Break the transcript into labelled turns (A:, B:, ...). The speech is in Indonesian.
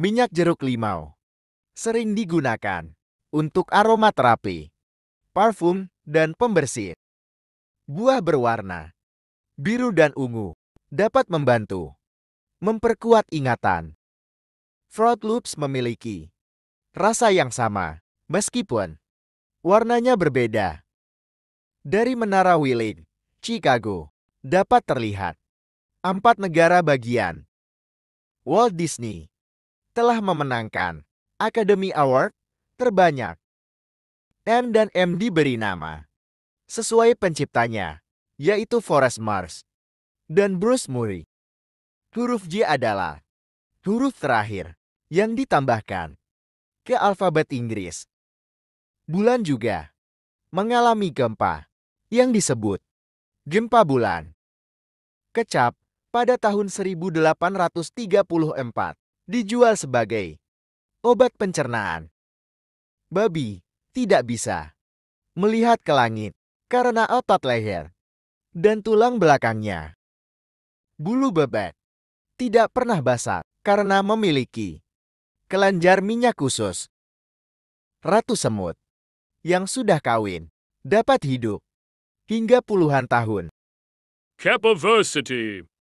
A: Minyak jeruk limau sering digunakan untuk aromaterapi, parfum, dan pembersih. Buah berwarna biru dan ungu dapat membantu memperkuat ingatan. Fruit Loops memiliki rasa yang sama, meskipun warnanya berbeda. Dari Menara Wheeling, Chicago, dapat terlihat empat negara bagian. Walt Disney telah memenangkan Academy Award terbanyak. M dan M diberi nama sesuai penciptanya, yaitu Forest Mars dan Bruce Murray. Huruf J adalah huruf terakhir yang ditambahkan ke alfabet Inggris. Bulan juga mengalami gempa yang disebut gempa bulan. Kecap pada tahun 1834 dijual sebagai obat pencernaan. Babi tidak bisa melihat ke langit karena otot leher dan tulang belakangnya. Bulu bebek tidak pernah basah karena memiliki kelenjar minyak khusus. Ratu semut yang sudah kawin dapat hidup hingga puluhan tahun. Capiversity